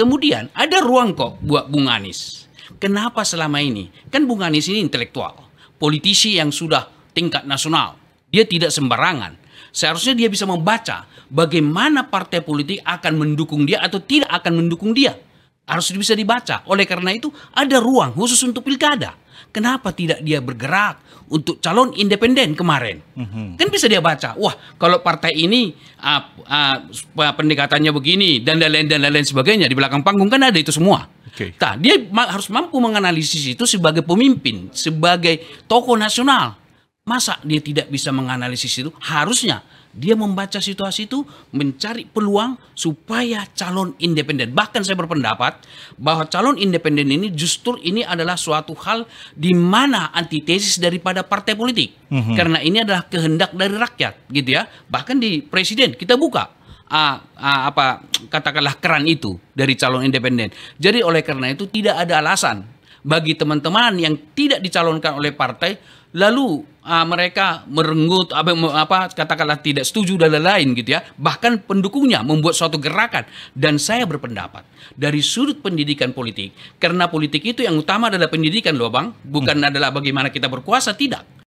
Kemudian ada ruang kok buat Bung Anies. Kenapa selama ini? Kan Bung Anies ini intelektual, politisi yang sudah tingkat nasional. Dia tidak sembarangan. Seharusnya dia bisa membaca bagaimana partai politik akan mendukung dia atau tidak akan mendukung dia harus bisa dibaca. Oleh karena itu ada ruang khusus untuk pilkada. Kenapa tidak dia bergerak untuk calon independen kemarin? Mm-hmm. Kan bisa dia baca. Wah, kalau partai ini uh, uh, pendekatannya begini dan lain-lain dan lain-lain sebagainya di belakang panggung kan ada itu semua. Okay. Nah, dia ma- harus mampu menganalisis itu sebagai pemimpin, sebagai tokoh nasional. Masa dia tidak bisa menganalisis itu? Harusnya dia membaca situasi itu, mencari peluang supaya calon independen. Bahkan saya berpendapat bahwa calon independen ini justru ini adalah suatu hal di mana antitesis daripada partai politik. Mm -hmm. Karena ini adalah kehendak dari rakyat, gitu ya. Bahkan di presiden kita buka uh, uh, apa katakanlah keran itu dari calon independen. Jadi oleh karena itu tidak ada alasan bagi teman-teman yang tidak dicalonkan oleh partai lalu uh, mereka merenggut apa, ah, apa katakanlah tidak setuju dan lain-lain gitu ya bahkan pendukungnya membuat suatu gerakan dan saya berpendapat dari sudut pendidikan politik karena politik itu yang utama adalah pendidikan loh bang bukan hmm. adalah bagaimana kita berkuasa tidak